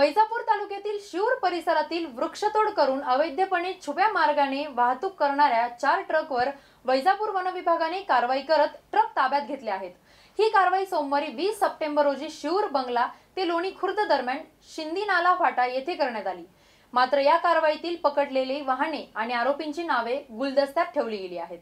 वैजापूर तालुक्यातील शूर परिसरातील वृक्षतोड करून अवैधपणे छुप्या मार्गाने वाहतूक करणाऱ्या चार ट्रकवर वैजापूर वन विभागाने कारवाई करत ट्रक ताब्यात घेतले आहेत ही कारवाई सोमवारी वीस सप्टेंबर रोजी शूर बंगला ते लोणी खुर्द दरम्यान शिंदी नाला फाटा येथे करण्यात आली मात्र या कारवाईतील पकडलेली वाहने आणि आरोपींची नावे गुलदस्त्यात ठेवली गेली आहेत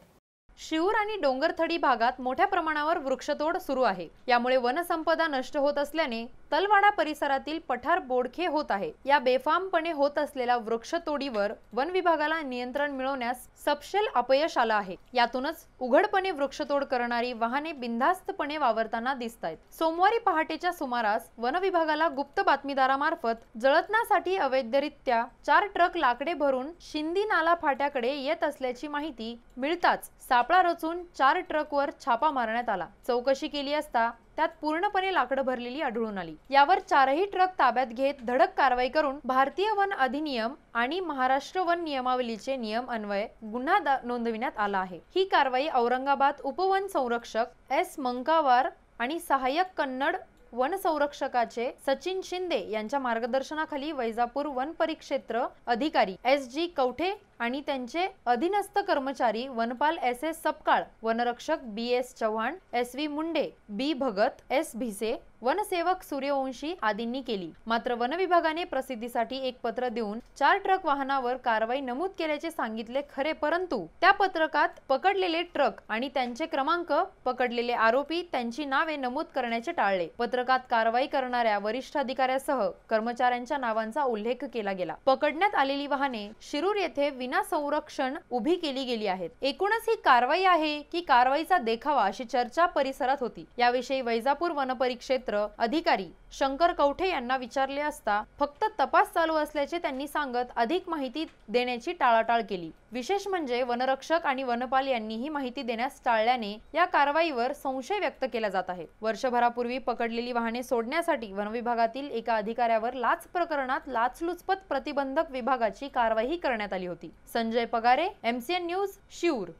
शिवर आणि डोंगरथडी भागात मोठ्या प्रमाणावर वृक्षतोड सुरू आहे यामुळे वनसंपदा नष्ट होत असल्याने तलवाडा परिसरातील पठार बोडखे होत आहे या बेफामपणे होत असलेल्या वृक्षतोडीवर वन विभागाला नियंत्रण मिळवण्यास सपशेल अपयश आलं आहे यातूनच उघडपणे वृक्षतोड करणारी वाहने बिनधास्तपणे वावरताना दिसत आहेत सोमवारी पहाटेच्या सुमारास वन विभागाला गुप्त बातमीदारामार्फत जळतनासाठी अवैधरित्या चार ट्रक लाकडे भरून शिंदी नाला फाट्याकडे येत असल्याची माहिती मिळताच सापळा रचून चार ट्रकवर छापा मारण्यात आला चौकशी केली असता त्यात पूर्णपणे लाकडं भरलेली आढळून आली यावर चारही ट्रक ताब्यात घेत धडक कारवाई करून भारतीय वन अधिनियम आणि महाराष्ट्र वन नियमावलीचे नियम अन्वय गुन्हा नोंदविण्यात आला आहे ही कारवाई औरंगाबाद उपवन संरक्षक एस मंकावार आणि सहाय्यक कन्नड वन संरक्षकाचे सचिन शिंदे यांच्या मार्गदर्शनाखाली वैजापूर वन परिक्षेत्र अधिकारी एस जी कवठे आणि त्यांचे अधीनस्थ कर्मचारी वनपाल एस एस सपकाळ वनरक्षक B S Chavan S V Munde B Bhagat S Bhise वनसेवक सूर्यवंशी आदींनी केली मात्र वन विभागाने प्रसिद्धीसाठी एक पत्र देऊन चार ट्रक वाहनावर कारवाई नमूद केल्याचे सांगितले खरे परंतु त्या पत्रकात पकडलेले ट्रक आणि त्यांचे क्रमांक पकडलेले आरोपी त्यांची नावे नमूद करण्याचे टाळले पत्रकात कारवाई करणाऱ्या वरिष्ठ अधिकाऱ्यासह कर्मचाऱ्यांच्या नावांचा उल्लेख केला गेला पकडण्यात आलेली वाहने शिरूर येथे विना संरक्षण उभी केली गेली आहेत एकूणच ही कारवाई आहे की कारवाईचा देखावा अशी चर्चा परिसरात होती याविषयी वैजापूर वनपरिक्षेत्र अधिकारी शंकर कवठे यांना विचारले असता फक्त तपास चालू असल्याचे त्यांनी सांगत अधिक माहिती देण्याची टाळाटाळ केली विशेष म्हणजे वनरक्षक आणि वनपाल यांनी ही माहिती देण्यास टाळल्याने या कारवाईवर संशय व्यक्त केला जात आहे वर्षभरापूर्वी पकडलेली वाहने सोडण्यासाठी वनविभागातील एका अधिकाऱ्यावर लाच प्रकरणात लाचलुचपत प्रतिबंधक विभागाची कारवाई करण्यात आली होती Sanjay Pagare M C N news शिऊर